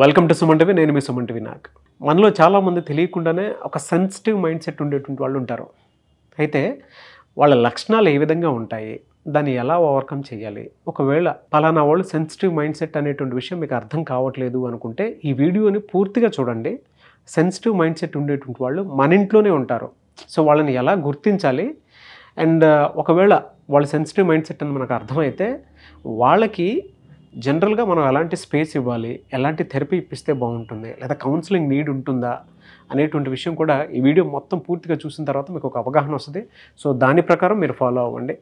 Welcome to సుమంటవి నేను మీ సుమంటవి TV Nag మనలో చాలామంది తెలియకుండానే ఒక సెన్సిటివ్ మైండ్ సెట్ ఉండేటువంటి వాళ్ళు ఉంటారు అయితే వాళ్ళ లక్షణాలు ఏ విధంగా ఉంటాయి దాన్ని ఎలా ఓవర్కమ్ చేయాలి ఒకవేళ పలానా వాళ్ళు సెన్సిటివ్ మైండ్ సెట్ అనేటువంటి విషయం మీకు అర్థం కావట్లేదు అనుకుంటే ఈ వీడియోని పూర్తిగా చూడండి సెన్సిటివ్ మైండ్ సెట్ ఉండేటువంటి వాళ్ళు మన ఇంట్లోనే ఉంటారు సో వాళ్ళని ఎలా గుర్తించాలి అండ్ ఒకవేళ వాళ్ళ సెన్సిటివ్ మైండ్ సెట్ అని మనకు అర్థమైతే వాళ్ళకి జనరల్గా మనం ఎలాంటి స్పేస్ ఇవ్వాలి ఎలాంటి థెరపీ ఇప్పిస్తే బాగుంటుంది లేదా కౌన్సిలింగ్ నీడ్ ఉంటుందా అనేటువంటి విషయం కూడా ఈ వీడియో మొత్తం పూర్తిగా చూసిన తర్వాత మీకు ఒక అవగాహన వస్తుంది సో దాని ప్రకారం మీరు ఫాలో అవ్వండి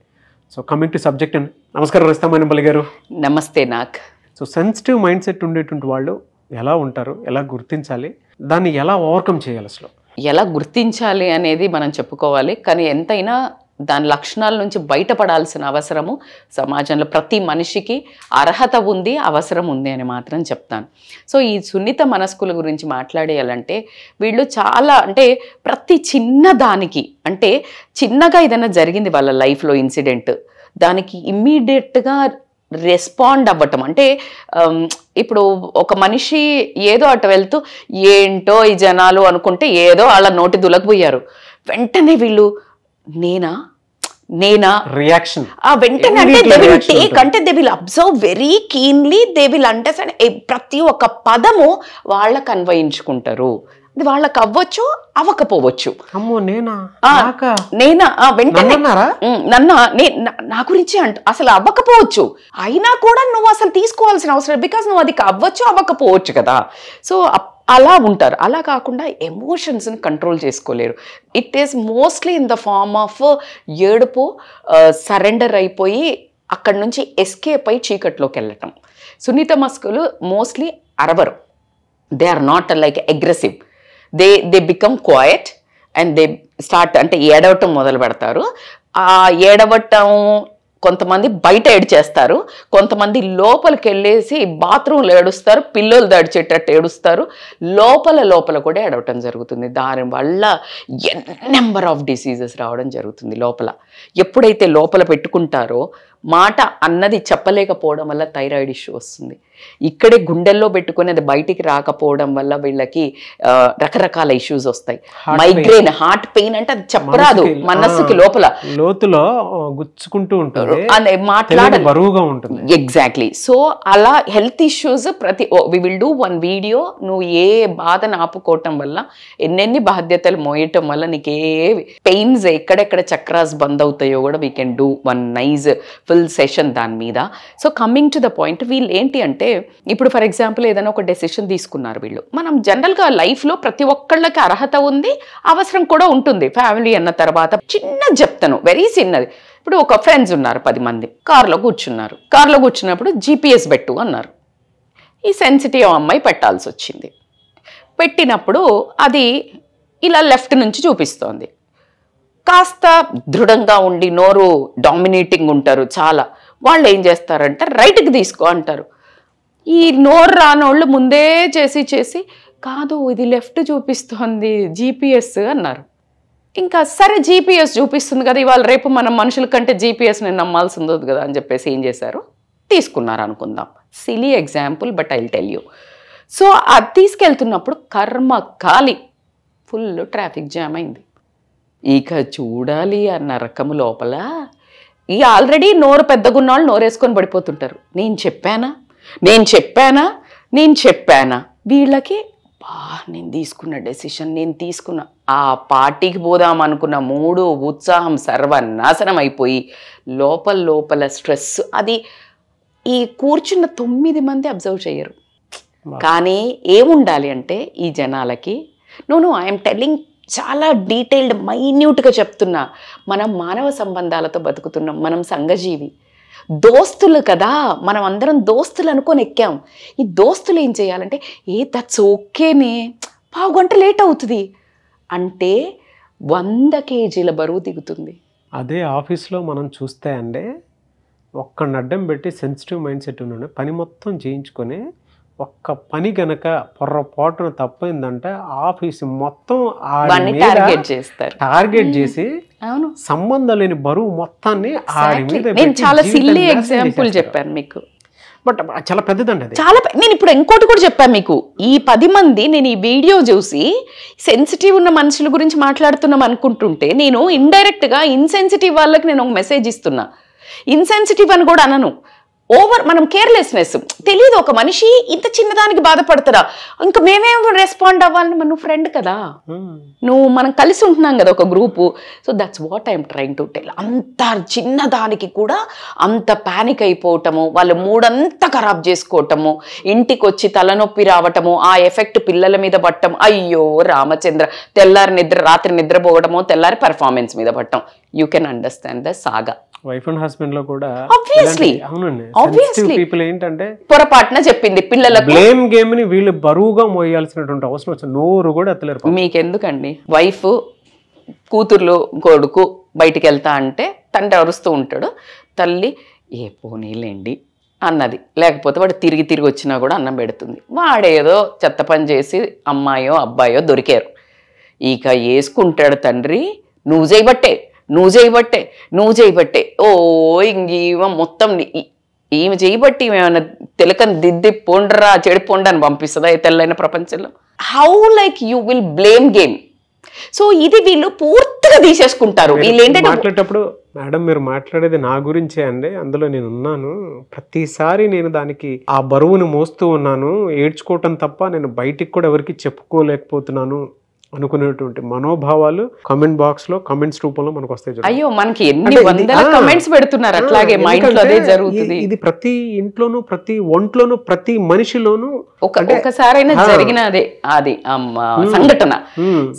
so coming to subject and నమస్కారం బలి గారు నమస్తే నాక్ సో సెన్సిటివ్ మైండ్ సెట్ ఉండేటువంటి వాళ్ళు ఎలా ఉంటారు ఎలా గుర్తించాలి దాన్ని ఎలా ఓవర్కమ్ చేయాలి అసలు ఎలా గుర్తించాలి అనేది మనం చెప్పుకోవాలి కానీ ఎంతైనా దాని లక్షణాల నుంచి బయటపడాల్సిన అవసరము సమాజంలో ప్రతి మనిషికి అర్హత ఉంది అవసరం ఉంది అని మాత్రం చెప్తాను సో ఈ సున్నిత మనస్కుల గురించి మాట్లాడేయాలంటే వీళ్ళు చాలా అంటే ప్రతి చిన్న దానికి అంటే చిన్నగా ఏదైనా జరిగింది వాళ్ళ లైఫ్లో ఇన్సిడెంట్ దానికి ఇమ్మీడియట్గా రెస్పాండ్ అవ్వటం అంటే ఇప్పుడు ఒక మనిషి ఏదో అటు వెళ్తూ ఏంటో ఈ జనాలు అనుకుంటే ఏదో వాళ్ళ నోటి దులకపోయారు వెంటనే వీళ్ళు నేనా నేనా రియాక్షన్ ఆ వెంటనే అంటే దే విల్ టేక్ అంటే they will observe very keenly they will understand ప్రతి ఒక్క పదము వాళ్ళకు అన్వయించుకుంటారు అది వాళ్ళకి అవ్వచ్చు అవ్వకపోవచ్చు అమ్మో నేనా నేనా వెంటనే నన్న నా గురించి అంట అసలు అవ్వకపోవచ్చు అయినా కూడా నువ్వు అసలు తీసుకోవాల్సిన అవసరం బికాస్ నువ్వు అది అవ్వచ్చు అవ్వకపోవచ్చు కదా సో అలా ఉంటారు అలా కాకుండా ఎమోషన్స్ని కంట్రోల్ చేసుకోలేరు it is mostly in the form of ఏడుపు సరెండర్ అయిపోయి అక్కడి నుంచి ఎస్కేప్ అయి చీకట్లోకి వెళ్ళటం సునీత మస్కులు మోస్ట్లీ అరవరు they are not like aggressive they they become quiet and they start అంటే ఏడవటం మొదలు పెడతారు ఆ ఏడవటం కొంతమంది బయట ఏడ్చేస్తారు కొంతమంది లోపలికి వెళ్ళేసి బాత్రూంలో ఏడుస్తారు పిల్లలు దడిచేటట్టు ఏడుస్తారు లోపల లోపల కూడా ఏడవటం జరుగుతుంది దాని వల్ల ఎన్ నెంబర్ ఆఫ్ డిసీజెస్ రావడం జరుగుతుంది లోపల ఎప్పుడైతే లోపల పెట్టుకుంటారో మాట అన్నది చెప్పలేకపోవడం వల్ల థైరాయిడ్ ఇష్యూ వస్తుంది ఇక్కడే గుండెల్లో పెట్టుకుని అది బయటికి రాకపోవడం వల్ల వీళ్ళకి రకరకాల ఇష్యూస్ వస్తాయి మైగ్రెయిన్ హార్ట్ పెయిన్ అంటే అది చెప్పరాదు మనస్సుకి లోపల లోతులో గుచ్చుకుంటూ ఉంటారు మాట్లాడదు ఉంటుంది ఎగ్జాక్ట్లీ సో అలా హెల్త్ ఇష్యూస్ ప్రతి we will do one video నువ్వు ఏ బాధను ఆపుకోవటం వల్ల ఎన్నెన్ని బాధ్యతలు మోయటం వల్ల నీకు ఏ పెయిన్స్ ఎక్కడెక్కడ చక్రాస్ బంద్ అవుతాయో కూడా we can do one nice full session దాని మీద so coming to the point వీళ్ళు ఏంటి అంటే ఇప్పుడు ఫర్ ఎగ్జాంపుల్ ఏదైనా ఒక డెసిషన్ తీసుకున్నారు వీళ్ళు మనం జనరల్గా లైఫ్లో ప్రతి ఒక్కళ్ళకి అర్హత ఉంది అవసరం కూడా ఉంటుంది ఫ్యామిలీ అన్న తర్వాత చిన్న చెప్తాను వెరీ చిన్నది ఇప్పుడు ఒక ఫ్రెండ్స్ ఉన్నారు పది మంది కారులో కూర్చున్నారు కారులో కూర్చున్నప్పుడు జీపీఎస్ పెట్టు అన్నారు ఈ సెన్సిటివ్ అమ్మాయి పెట్టాల్సి వచ్చింది పెట్టినప్పుడు అది ఇలా లెఫ్ట్ నుంచి చూపిస్తోంది కాస్త దృఢంగా ఉండి నోరు డామినేటింగ్ ఉంటారు చాలా వాళ్ళు ఏం చేస్తారంటే రైట్కి తీసుకో అంటారు ఈ నోరు రానోళ్ళు ముందే చేసి చేసి కాదు ఇది లెఫ్ట్ చూపిస్తోంది జీపీఎస్ అన్నారు ఇంకా సరే జీపీఎస్ చూపిస్తుంది కదా ఇవాళ రేపు మనం మనుషుల కంటే జీపీఎస్ని నమ్మాల్సి ఉండదు కదా అని చెప్పేసి ఏం చేశారు తీసుకున్నారు అనుకుందాం silly example but I tell you so అది తీసుకెళ్తున్నప్పుడు కర్మ కాలి ఫుల్ ట్రాఫిక్ జామ్ అయింది ఇక చూడాలి అన్న రకము లోపల ఈ ఆల్రెడీ నోరు పెద్దగున్న వాళ్ళు నోరేసుకొని పడిపోతుంటారు నేను చెప్పానా నేను చెప్పానా నేను చెప్పానా వీళ్ళకి బా నేను తీసుకున్న డెసిషన్ నేను తీసుకున్న ఆ పార్టీకి పోదాం అనుకున్న మూడు ఉత్సాహం సర్వనాశనం అయిపోయి లోపల లోపల స్ట్రెస్ అది ఈ కూర్చున్న తొమ్మిది మంది అబ్జర్వ్ చేయరు కానీ ఏముండాలి అంటే ఈ జనాలకి నూను ఐఎమ్ టెల్లింగ్ చాలా డీటెయిల్డ్ మైన్యూట్గా చెప్తున్నా మనం మానవ సంబంధాలతో బతుకుతున్నాం మనం సంఘజీవి దోస్తులు కదా మనం అందరం దోస్తులు అనుకొని ఎక్కాం ఈ దోస్తులు ఏం చేయాలంటే ఏ దట్స్ ఓకేనే పావు గంట లేట్ అవుతుంది అంటే వంద కేజీల బరువు దిగుతుంది అదే ఆఫీస్లో మనం చూస్తే అండి ఒక్క నడ్డం పెట్టి సెన్సిటివ్ మైండ్ సెట్ ఉన్న పని మొత్తం చేయించుకొని ఒక్క పని గనక పొర్రపాటున తప్పైందంటే ఆఫీస్ మొత్తం టార్గెట్ చేసి సంబంధం లేని బరువు మొత్తాన్ని నేను చాలా సిల్లీ ఎగ్జాంపుల్ చెప్పాను మీకు బట్ చాలా పెద్దదండి చాలా నేను ఇప్పుడు ఇంకోటి కూడా చెప్పాను మీకు ఈ పది మంది నేను ఈ వీడియో చూసి సెన్సిటివ్ ఉన్న మనుషుల గురించి మాట్లాడుతున్నాం అనుకుంటుంటే నేను గా ఇన్సెన్సిటివ్ వాళ్ళకి నేను ఒక మెసేజ్ ఇస్తున్నా ఇన్సెన్సిటివ్ అని కూడా అనను ఓవర్ మనం కేర్లెస్నెస్ తెలియదు ఒక మనిషి ఇంత చిన్నదానికి బాధపడుతున్నా ఇంకా మేమేం రెస్పాండ్ అవ్వాలని మన నువ్వు ఫ్రెండ్ కదా hmm. నువ్వు మనం కలిసి ఉంటున్నాం కదా ఒక group so that's what I'm trying to tell అంత చిన్నదానికి కూడా అంత ప్యానిక్ అయిపోవటము వాళ్ళ మూడంతా ఖరాబ్ చేసుకోవటము ఇంటికి వచ్చి తలనొప్పి రావటము ఆ ఎఫెక్ట్ పిల్లల మీద పట్టం అయ్యో రామచంద్ర తెల్లారి నిద్ర రాత్రి నిద్రపోవడము తెల్లారి పర్ఫార్మెన్స్ మీద పట్టం you can understand the saga wife and husband లో కూడా ఆబ్వియస్లీ అవునండి ఆబ్వియస్లీ పీపుల్ ఏంటంటే పొరపాటున చెప్పింది పిల్లలకు బ్లేమ్ గేమ్ ని వీళ్ళు బరువుగా మోయాల్సినటువంటి అవసరం వచ్చింది నోరు కూడా ఎత్తలేరు మీకెందుకండి వైఫ్ కూతుర్లు కొడుకు బయటికి వెళ్తా అంటే తండ్రి అరుస్తూ ఉంటాడు తల్లి ఏ పోనీలేండి అన్నది లేకపోతే వాడు తిరిగి తిరిగి వచ్చినా కూడా అన్నం పెడుతుంది వాడేదో చెత్త పని చేసి అమ్మాయో అబ్బాయో దొరికారు ఇక వేసుకుంటాడు తండ్రి నువ్వు చేయబట్టే నువ్వు చేయబట్టే నువ్వు చేయబట్టే ఓ ఇంక మొత్తం ఈమె చేయబట్టి ఏమైనా తెలకని దిద్ది పొండ్రా పొండ అని పంపిస్తుందా ఈ తెల్లైన ప్రపంచంలో how like you will blame game so ఇది వీళ్ళు పూర్తిగా తీసేసుకుంటారు వీళ్ళు ఏంటంటే మాట్లాడేటప్పుడు మేడం మీరు మాట్లాడేది నా గురించే అండి అందులో నేను ఉన్నాను ప్రతిసారి నేను దానికి ఆ బరువును మోస్తూ ఉన్నాను ఏడ్చుకోవటం తప్ప నేను బయటికి కూడా ఎవరికి చెప్పుకోలేకపోతున్నాను అనుకునేటువంటి మనోభావాలు కమెంట్ బాక్స్ లో కమెంట్స్ రూపంలో మనకు వస్తాయి అయ్యో మనకి ఎన్ని వందల కమెంట్స్ పెడుతున్నారు అట్లాగే మా ఇంట్లో అదే జరుగుతుంది ఇది ప్రతి ఇంట్లోనూ ప్రతి ఒంట్లోనూ ప్రతి మనిషిలోనూ ఒకసారైనా జరిగిన అదే అది సంఘటన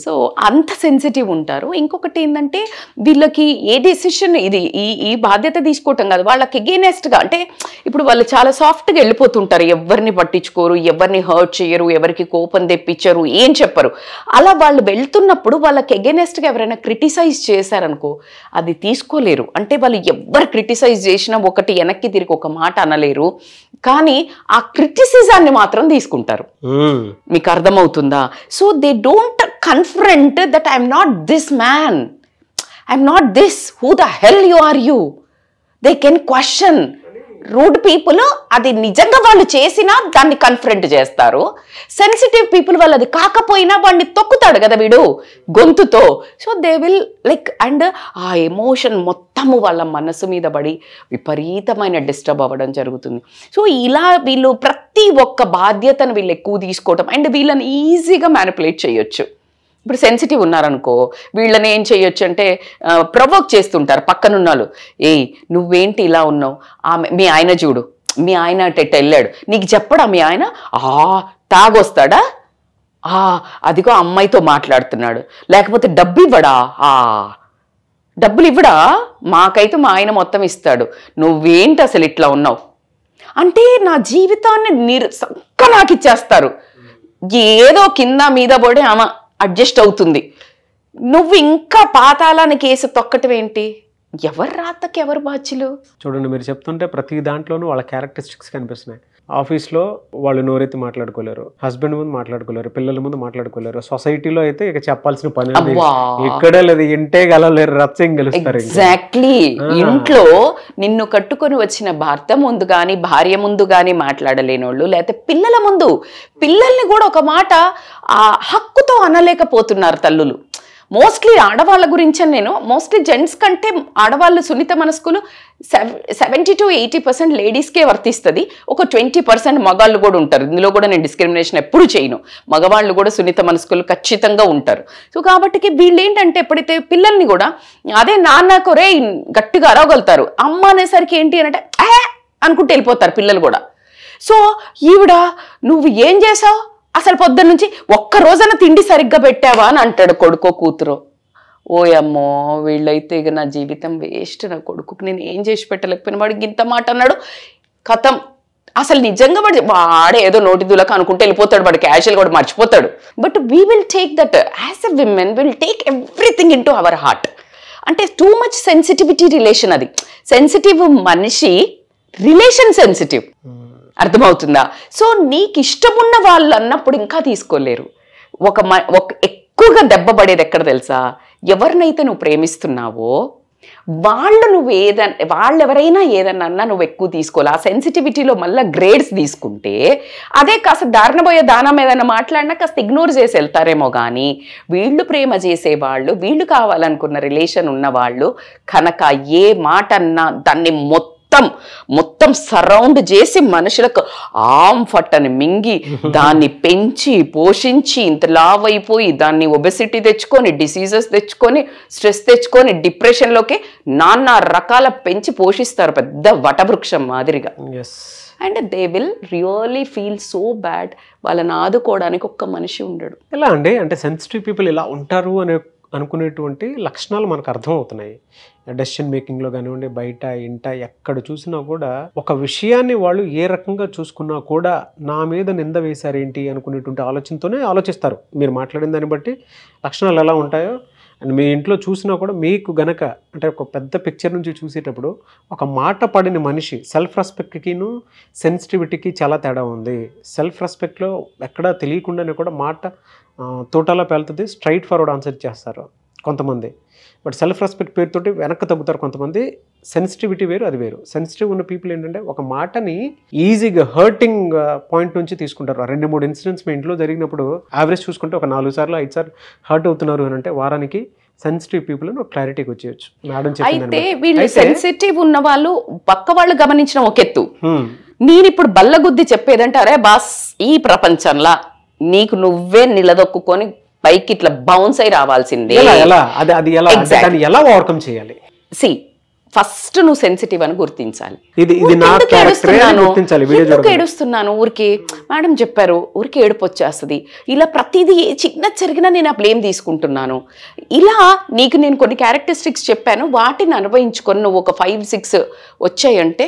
సో అంత సెన్సిటివ్ ఉంటారు ఇంకొకటి ఏంటంటే వీళ్ళకి ఏ డెసిషన్ ఇది ఈ ఈ బాధ్యత తీసుకోవటం కాదు వాళ్ళకి అగేనెస్ట్ గా అంటే ఇప్పుడు వాళ్ళు చాలా సాఫ్ట్ గా వెళ్ళిపోతుంటారు ఎవరిని పట్టించుకోరు ఎవరిని హర్ట్ చేయరు ఎవరికి కోపం తెప్పించరు ఏం చెప్పరు అలా వాళ్ళు వెళ్తున్నప్పుడు వాళ్ళకి ఎగెనెస్ట్గా ఎవరైనా క్రిటిసైజ్ చేశారనుకో అది తీసుకోలేరు అంటే వాళ్ళు ఎవరు క్రిటిసైజ్ చేసినా ఒకటి వెనక్కి తిరిగి ఒక మాట అనలేరు కానీ ఆ క్రిటిసిజాన్ని మాత్రం తీసుకుంటారు hmm. మీకు అర్థమవుతుందా so they don't confront that I'm not this man I'm not this who the hell you are you they can question rude people అది నిజంగా వాళ్ళు చేసినా దాన్ని కన్ఫరెంట్ చేస్తారు సెన్సిటివ్ పీపుల్ వాళ్ళు అది కాకపోయినా వాడిని తొక్కుతాడు కదా వీడు గొంతుతో so they will like and ఆ ఎమోషన్ మొత్తము వాళ్ళ మనసు మీద పడి విపరీతమైన డిస్టర్బ్ అవ్వడం జరుగుతుంది సో ఇలా వీళ్ళు ప్రతి ఒక్క బాధ్యతను వీళ్ళు ఎక్కువ తీసుకోవటం అండ్ వీళ్ళని ఈజీగా మ్యానిపులేట్ చేయొచ్చు ఇప్పుడు సెన్సిటివ్ ఉన్నారనుకో వీళ్ళని ఏం చేయొచ్చు అంటే ప్రొవోక్ చేస్తుంటారు పక్కనున్నాళ్ళు ఏయ్ నువ్వేంటి ఇలా ఉన్నావు ఆమె మీ ఆయన చూడు మీ ఆయన అటెట్ వెళ్ళాడు నీకు చెప్పడా మీ ఆయన ఆ తాగొస్తాడా ఆ అదిగో అమ్మాయితో మాట్లాడుతున్నాడు లేకపోతే డబ్బు ఇవ్వడా ఆ డబ్బులు ఇవ్వడా మాకైతే మా ఆయన మొత్తం ఇస్తాడు నువ్వేంటి అసలు ఇట్లా ఉన్నావు అంటే నా జీవితాన్ని నిర్ సక్క నాకు ఇచ్చేస్తారు ఏదో కింద మీద పడి ఆమె అడ్జస్ట్ అవుతుంది నువ్వు ఇంకా పాతాళానికి వేసి తొక్కటం ఏంటి ఎవరు రాతకి ఎవరు బాధ్యులు చూడండి మీరు చెప్తుంటే ప్రతి దాంట్లోనూ వాళ్ళ క్యారెక్టరిస్టిక్స్ కనిపిస్తున్నాయి ఆఫీస్లో వాళ్ళు నోరెత్తి మాట్లాడుకోలేరు హస్బెండ్ ముందు మాట్లాడుకోలేరు పిల్లల ముందు మాట్లాడుకోలేరు సొసైటీలో అయితే ఇక చెప్పాల్సిన పని ఇక్కడ లేదు ఇంటే గలలేరు రచ్చం గెలుస్తారు ఎగ్జాక్ట్లీ ఇంట్లో నిన్ను కట్టుకొని వచ్చిన భర్త ముందు కానీ భార్య ముందు కానీ మాట్లాడలేని వాళ్ళు లేకపోతే పిల్లల ముందు పిల్లల్ని కూడా ఒక మాట ఆ హక్కుతో అనలేకపోతున్నారు తల్లులు మోస్ట్లీ ఆడవాళ్ళ గురించి నేను మోస్ట్లీ జెంట్స్ కంటే ఆడవాళ్ళు సున్నిత మనస్కులు సెవెంటీ టు ఎయిటీ పర్సెంట్ లేడీస్కే వర్తిస్తుంది ఒక ట్వంటీ పర్సెంట్ మగాళ్ళు కూడా ఉంటారు ఇందులో కూడా నేను డిస్క్రిమినేషన్ ఎప్పుడు చేయను మగవాళ్ళు కూడా సున్నిత మనస్కులు ఖచ్చితంగా ఉంటారు సో కాబట్టి వీళ్ళు ఏంటంటే ఎప్పుడైతే పిల్లల్ని కూడా అదే నాన్న కొరే గట్టిగా అరవగలుగుతారు అమ్మ అనేసరికి ఏంటి అనంటే అనుకుంటే వెళ్ళిపోతారు పిల్లలు కూడా సో ఈవిడ నువ్వు ఏం చేసావు అసలు పొద్దున్న నుంచి ఒక్క రోజన తిండి సరిగ్గా పెట్టావా అని అంటాడు కొడుకో కూతురు ఓయమ్మో వీళ్ళైతే ఇక నా జీవితం వేస్ట్ నా కొడుకుకి నేను ఏం చేసి పెట్టలేకపోయినా వాడు ఇంత మాట అన్నాడు కథం అసలు నిజంగా వాడు వాడే ఏదో నోటి దులక అనుకుంటే వెళ్ళిపోతాడు వాడు క్యాషువల్ కూడా మర్చిపోతాడు but we will take that as a women will take everything into our heart అంటే టూ మచ్ సెన్సిటివిటీ రిలేషన్ అది సెన్సిటివ్ మనిషి రిలేషన్ సెన్సిటివ్ అర్థమవుతుందా సో నీకు ఇష్టమున్న వాళ్ళు అన్నప్పుడు ఇంకా తీసుకోలేరు ఒక మ ఒక ఎక్కువగా దెబ్బ పడేది ఎక్కడ తెలుసా ఎవరినైతే నువ్వు ప్రేమిస్తున్నావో వాళ్ళు నువ్వు ఏదన్నా వాళ్ళు ఎవరైనా ఏదన్నా అన్నా నువ్వు ఎక్కువ తీసుకోవాలి ఆ సెన్సిటివిటీలో మళ్ళీ గ్రేడ్స్ తీసుకుంటే అదే కాస్త దారుణపోయే దానం ఏదైనా మాట్లాడినా కాస్త ఇగ్నోర్ చేసి వెళ్తారేమో కానీ వీళ్ళు ప్రేమ చేసేవాళ్ళు వీళ్ళు కావాలనుకున్న రిలేషన్ ఉన్నవాళ్ళు కనుక ఏ మాట అన్నా దాన్ని మొత్తం మొత్తం మొత్తం సరౌండ్ చేసి మనుషులకు ఫట్టని మింగి దాన్ని పెంచి పోషించి ఇంత లావ్ అయిపోయి దాన్ని ఒబెసిటీ తెచ్చుకొని డిసీజెస్ తెచ్చుకొని స్ట్రెస్ తెచ్చుకొని డిప్రెషన్లోకి నానా రకాల పెంచి పోషిస్తారు పెద్ద వటవృక్షం మాదిరిగా and they will really feel so bad వాళ్ళని ఆదుకోవడానికి ఒక్క మనిషి ఉండడు ఎలా అండి అంటే సెన్సిటివ్ పీపుల్ ఇలా ఉంటారు అనే అనుకునేటువంటి లక్షణాలు మనకు అర్థమవుతున్నాయి డెసిషన్ మేకింగ్లో కానివ్వండి బయట ఇంట ఎక్కడ చూసినా కూడా ఒక విషయాన్ని వాళ్ళు ఏ రకంగా చూసుకున్నా కూడా నా మీద నింద వేశారేంటి అనుకునేటువంటి ఆలోచనతోనే ఆలోచిస్తారు మీరు మాట్లాడిన దాన్ని బట్టి లక్షణాలు ఎలా ఉంటాయో అండ్ మీ ఇంట్లో చూసినా కూడా మీకు గనక అంటే ఒక పెద్ద పిక్చర్ నుంచి చూసేటప్పుడు ఒక మాట పడిన మనిషి సెల్ఫ్ రెస్పెక్ట్కిను సెన్సిటివిటీకి చాలా తేడా ఉంది సెల్ఫ్ రెస్పెక్ట్లో ఎక్కడా తెలియకుండానే కూడా మాట తోటలో పేలుతుంది స్ట్రైట్ ఫార్వర్డ్ ఆన్సర్ చేస్తారు కొంతమంది బట్ సెల్ఫ్ రెస్పెక్ట్ పేరుతోటి వెనక్కి తగ్గుతారు కొంతమంది సెన్సిటివిటీ వేరు అది వేరు సెన్సిటివ్ ఉన్న పీపుల్ ఏంటంటే ఒక మాటని ఈజీగా హర్టింగ్ పాయింట్ uh, నుంచి తీసుకుంటారు రెండు మూడు ఇన్సిడెంట్స్ మీ ఇంట్లో జరిగినప్పుడు యావరేజ్ చూసుకుంటే ఒక నాలుగు సార్లు ఐదు సార్లు హర్ట్ అవుతున్నారు అని అంటే వారానికి సెన్సిటివ్ పీపుల్ ఒక క్లారిటీకి వచ్చేయచ్చు మేడం అయితే వీళ్ళు సెన్సిటివ్ ఉన్న వాళ్ళు పక్క వాళ్ళు గమనించిన ఒక ఎత్తు నేను ఇప్పుడు బల్లగుద్ది చెప్పేదంటే అరే బాస్ ఈ ప్రపంచంలా నీకు నువ్వే నిలదొక్కుని పైకి ఇట్లా బౌన్స్ అయి రావాల్సిందే ఎలా ఓవర్కమ్ చేయాలి సి ఫస్ట్ నువ్వు సెన్సిటివ్ అని గుర్తించాలి ఇది ఎందుకు ఏడుస్తున్నాను ఊరికి మేడం చెప్పారు ఊరికి ఏడుపు వచ్చేస్తుంది ఇలా ప్రతిదీ చిన్న జరిగినా నేను ఆ బ్లేమ్ తీసుకుంటున్నాను ఇలా నీకు నేను కొన్ని క్యారెక్టరిస్టిక్స్ చెప్పాను వాటిని అనుభవించుకొని నువ్వు ఒక ఫైవ్ సిక్స్ వచ్చాయంటే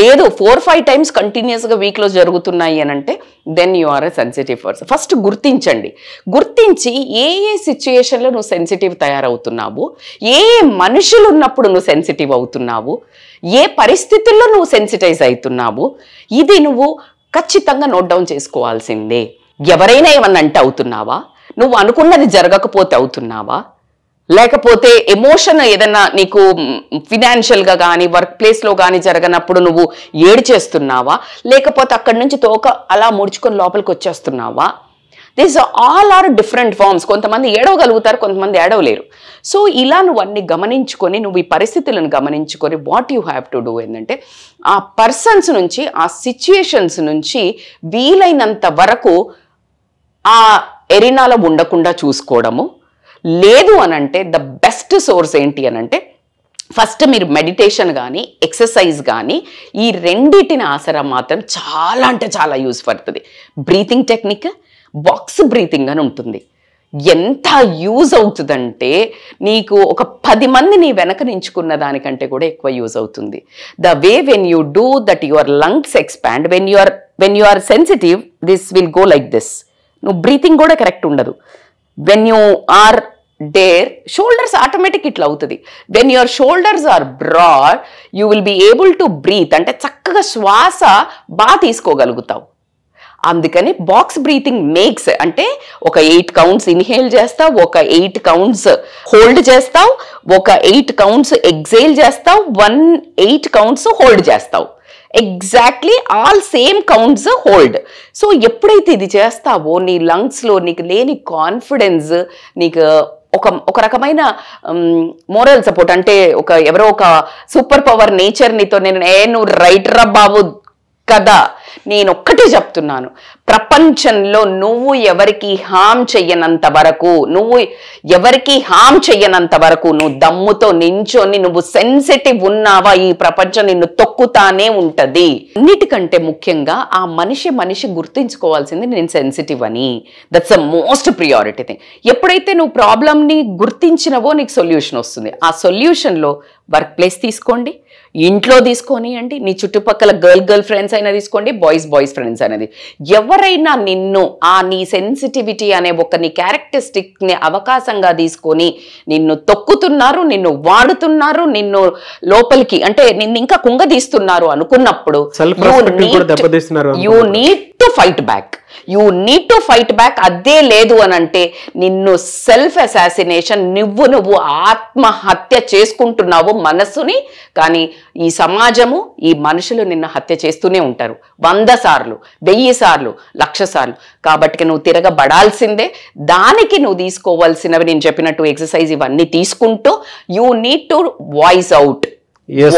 లేదు ఫోర్ ఫైవ్ టైమ్స్ కంటిన్యూస్గా వీక్లో జరుగుతున్నాయి అని అంటే then you are a sensitive person first గుర్తించండి గుర్తించి ఏ ఏ సిచ్యుయేషన్లో నువ్వు సెన్సిటివ్ తయారవుతున్నావు ఏ ఏ మనుషులు ఉన్నప్పుడు నువ్వు సెన్సిటివ్ అవుతున్నావు ఏ పరిస్థితుల్లో నువ్వు సెన్సిటైజ్ అవుతున్నావు ఇది నువ్వు ఖచ్చితంగా నోట్ డౌన్ చేసుకోవాల్సిందే ఎవరైనా ఏమన్నా అంటే అవుతున్నావా నువ్వు అనుకున్నది జరగకపోతే అవుతున్నావా లేకపోతే ఎమోషన్ ఏదన్నా నీకు ఫినాన్షియల్గా కానీ వర్క్ ప్లేస్లో కానీ జరగనప్పుడు నువ్వు ఏడు చేస్తున్నావా లేకపోతే అక్కడి నుంచి తోక అలా ముడుచుకొని లోపలికి వచ్చేస్తున్నావా this all are different forms కొంతమంది ఏడవగలుగుతారు కొంతమంది ఏడవలేరు సో ఇలా నువ్వు అన్ని గమనించుకొని నువ్వు ఈ పరిస్థితులను గమనించుకొని what you have to do ఏంటంటే ఆ పర్సన్స్ నుంచి ఆ సిచ్యుయేషన్స్ నుంచి వీలైనంత వరకు ఆ ఎరినాలో ఉండకుండా చూసుకోవడము లేదు అనంటే ద బెస్ట్ సోర్స్ ఏంటి అనంటే ఫస్ట్ మీరు మెడిటేషన్ కానీ ఎక్సర్సైజ్ కానీ ఈ రెండింటిని ఆసరా మాత్రం చాలా అంటే చాలా యూజ్ పడుతుంది బ్రీతింగ్ టెక్నిక్ బాక్స్ బ్రీతింగ్ అని ఉంటుంది ఎంత యూజ్ అవుతుందంటే నీకు ఒక పది మంది నీ వెనక నించుకున్న దానికంటే కూడా ఎక్కువ యూజ్ అవుతుంది the way when you do that your lungs expand when you're when you are sensitive this will go like this నువ్వు బ్రీతింగ్ కూడా కరెక్ట్ ఉండదు when you are there shoulders automatic ఇట్లా అవుతుంది then your shoulders are broad you will be able to breathe అంటే చక్కగా శ్వాస బాగా తీసుకోగలుగుతావు అందుకని బాక్స్ బ్రీతింగ్ మేక్స్ అంటే ఒక ఎయిట్ కౌంట్స్ ఇన్హేల్ చేస్తావు ఒక ఎయిట్ కౌంట్స్ హోల్డ్ చేస్తావు ఒక ఎయిట్ కౌంట్స్ ఎగ్జైల్ చేస్తావు వన్ ఎయిట్ కౌంట్స్ హోల్డ్ చేస్తావు exactly all same counts hold so ఎప్పుడైతే ఇది చేస్తావో నీ లంగ్స్లో నీకు లేని కాన్ఫిడెన్స్ నీకు ఒక ఒక రకమైన మోరల్ సపోర్ట్ అంటే ఒక ఎవరో ఒక సూపర్ పవర్ నేచర్ నీతో నేను ఏ నువ్వు రైటర్ బాబు కదా నేనొక్కటే చెప్తున్నాను ప్రపంచంలో నువ్వు ఎవరికి హామ్ చెయ్యనంత వరకు నువ్వు ఎవరికి హామ్ చెయ్యనంత వరకు నువ్వు దమ్ముతో నించొని నువ్వు సెన్సిటివ్ ఉన్నావా ఈ ప్రపంచం నిన్ను తొక్కుతానే ఉంటది అన్నిటికంటే ముఖ్యంగా ఆ మనిషి మనిషి గుర్తించుకోవాల్సింది నేను సెన్సిటివ్ అని that's a most priority thing ఎప్పుడైతే నువ్వు ప్రాబ్లమ్ని గుర్తించినవో నీకు సొల్యూషన్ వస్తుంది ఆ సొల్యూషన్లో వర్క్ ప్లేస్ తీసుకోండి ఇంట్లో తీసుకొని అండి నీ చుట్టుపక్కల గర్ల్ గర్ల్ ఫ్రెండ్స్ అయినా తీసుకోండి బాయ్స్ బాయ్స్ ఫ్రెండ్స్ అనేది ఎవరైనా నిన్ను ఆ నీ సెన్సిటివిటీ అనే ఒక నీ క్యారెక్టరిస్టిక్ని అవకాశంగా తీసుకొని నిన్ను తొక్కుతున్నారు నిన్ను వాడుతున్నారు నిన్ను లోపలికి అంటే నిన్ను ఇంకా కుంగదీస్తున్నారు అనుకున్నప్పుడు you need to fight back you need to fight back అదే లేదు అని అంటే నిన్ను సెల్ఫ్ అసాసినేషన్ నువ్వు నువ్వు ఆత్మహత్య చేసుకుంటున్నావు మనస్సుని కానీ ఈ సమాజము ఈ మనుషులు నిన్ను హత్య చేస్తూనే ఉంటారు వంద సార్లు వెయ్యి సార్లు లక్ష సార్లు కాబట్టి నువ్వు తిరగబడాల్సిందే దానికి నువ్వు తీసుకోవాల్సినవి నేను చెప్పినట్టు ఎక్సర్సైజ్ ఇవన్నీ తీసుకుంటూ you need to voice out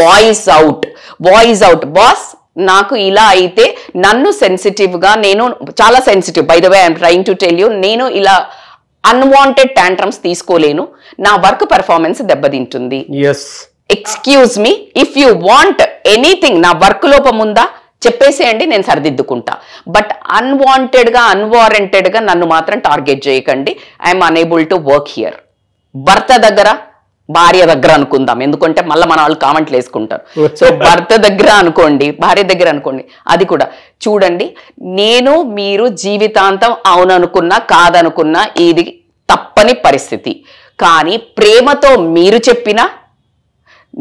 voice out voice out boss నాకు ఇలా అయితే నన్ను సెన్సిటివ్గా నేను చాలా sensitive by the way I'm trying to tell you నేను ఇలా అన్వాంటెడ్ ట్యాంట్రమ్స్ తీసుకోలేను నా వర్క్ పర్ఫార్మెన్స్ దెబ్బతింటుంది yes excuse me if you want anything నా వర్క్ లోపం ఉందా చెప్పేసేయండి నేను సరిదిద్దుకుంటా బట్ అన్వాంటెడ్గా అన్వారెంటెడ్గా నన్ను మాత్రం టార్గెట్ చేయకండి I'm unable to work here భర్త దగ్గర భార్య దగ్గర అనుకుందాం ఎందుకంటే మళ్ళీ మన వాళ్ళు కామెంట్లు వేసుకుంటారు సో భర్త దగ్గర అనుకోండి భార్య దగ్గర అనుకోండి అది కూడా చూడండి నేను మీరు జీవితాంతం అవుననుకున్నా కాదనుకున్నా ఇది తప్పని పరిస్థితి కానీ ప్రేమతో మీరు చెప్పినా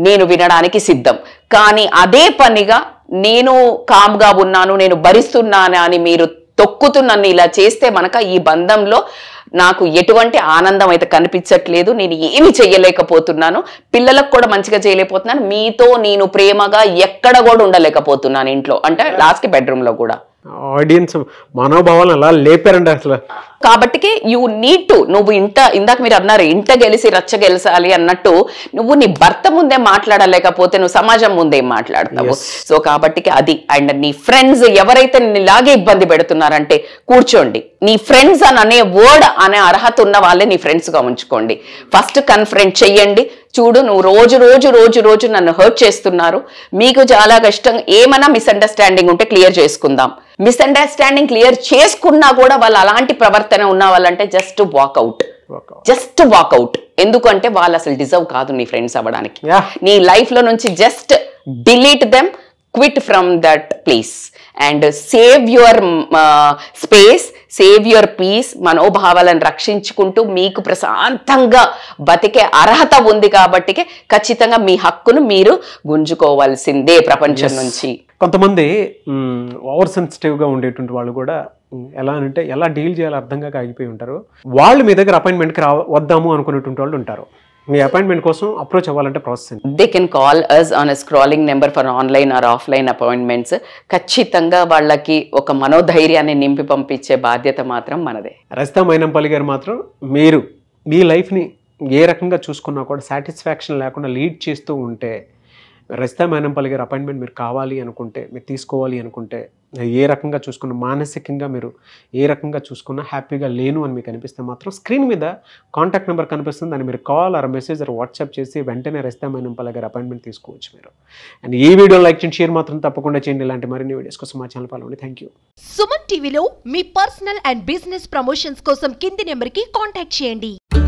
నేను వినడానికి సిద్ధం కానీ అదే పనిగా నేను కామ్గా ఉన్నాను నేను భరిస్తున్నాను అని మీరు తొక్కుతు నన్ను ఇలా చేస్తే మనక ఈ బంధంలో నాకు ఎటువంటి ఆనందం అయితే కనిపించట్లేదు నేను ఏమి చేయలేకపోతున్నాను పిల్లలకు కూడా మంచిగా చేయలేకపోతున్నాను మీతో నేను ప్రేమగా ఎక్కడ కూడా ఉండలేకపోతున్నాను ఇంట్లో అంటే లాస్ట్కి బెడ్రూమ్లో కూడా ఆడియన్స్ మనోభావాలు అలా లేపారండి అసలు కాబట్టికి యూ నీడ్ టు నువ్వు ఇంట ఇందాక మీరు అన్నారు ఇంట గెలిసి రచ్చ గెలిచాలి అన్నట్టు నువ్వు నీ భర్త ముందే మాట్లాడలేకపోతే నువ్వు సమాజం ముందే మాట్లాడతావు సో కాబట్టికి అది అండ్ నీ ఫ్రెండ్స్ ఎవరైతే నిన్ను లాగే ఇబ్బంది పెడుతున్నారంటే కూర్చోండి నీ ఫ్రెండ్స్ అని అనే వర్డ్ అనే అర్హత ఉన్న వాళ్ళే నీ ఫ్రెండ్స్గా ఉంచుకోండి ఫస్ట్ కన్ఫరెంట్ చెయ్యండి చూడు నువ్వు రోజు రోజు రోజు రోజు నన్ను హర్ట్ చేస్తున్నారు మీకు చాలా కష్టం ఏమైనా మిస్అండర్స్టాండింగ్ ఉంటే క్లియర్ చేసుకుందాం మిస్అండర్స్టాండింగ్ క్లియర్ చేసుకున్నా కూడా వాళ్ళు అలాంటి ప్రవర్తన తోనే ఉన్న వాళ్ళంటే జస్ట్ వాక్అవుట్ జస్ట్ వాక్అవుట్ ఎందుకంటే వాళ్ళు అసలు డిజర్వ్ కాదు నీ ఫ్రెండ్స్ అవ్వడానికి నీ లైఫ్ లో నుంచి just delete them quit from that place and save your space save your peace మనోభావాలను రక్షించుకుంటూ మీకు ప్రశాంతంగా బతికే అర్హత ఉంది కాబట్టి ఖచ్చితంగా మీ హక్కును మీరు గుంజుకోవాల్సిందే ప్రపంచం నుంచి కొంతమంది ఓవర్ సెన్సిటివ్గా ఉండేటువంటి వాళ్ళు కూడా ఎలా అంటే ఎలా డీల్ చేయాలో అర్థం కాక ఆగిపోయి ఉంటారు వాళ్ళు మీ దగ్గర అపాయింట్మెంట్కి రా వద్దాము అనుకునేటువంటి వాళ్ళు ఉంటారు మీ అపాయింట్మెంట్ కోసం అప్రోచ్ అవ్వాలంటే process they can call us on a scrolling number for online or offline appointments ఖచ్చితంగా వాళ్ళకి ఒక మనోధైర్యాన్ని నింపి పంపించే బాధ్యత మాత్రం మనదే రజితా మైనంపల్లి గారు మాత్రం మీరు మీ లైఫ్ని ఏ రకంగా చూసుకున్నా కూడా సాటిస్ఫాక్షన్ లేకుండా లీడ్ చేస్తూ ఉంటే రెస్తా మేనంపల్లి గారి అపాయింట్మెంట్ మీరు కావాలి అనుకుంటే మీరు తీసుకోవాలి అనుకుంటే ఏ రకంగా చూసుకున్న మానసికంగా మీరు ఏ రకంగా చూసుకున్నా హ్యాపీగా లేను అని మీకు అనిపిస్తే మాత్రం స్క్రీన్ మీద కాంటాక్ట్ నెంబర్ కనిపిస్తుంది దాన్ని మీరు call or message or WhatsApp చేసి వెంటనే రెస్తా మేనంపల్లి గారు అపాయింట్మెంట్ తీసుకోవచ్చు మీరు అండ్ ఈ వీడియో లైక్ చేయండి షేర్ మాత్రం తప్పకుండా చేయండి ఇలాంటి మరిన్ని వీడియోస్ కోసం మా channel follow thank you Suman టీవీలో మీ పర్సనల్ అండ్ బిజినెస్ ప్రమోషన్స్ కోసం కింది నెంబర్కి కాంటాక్ట్ చేయండి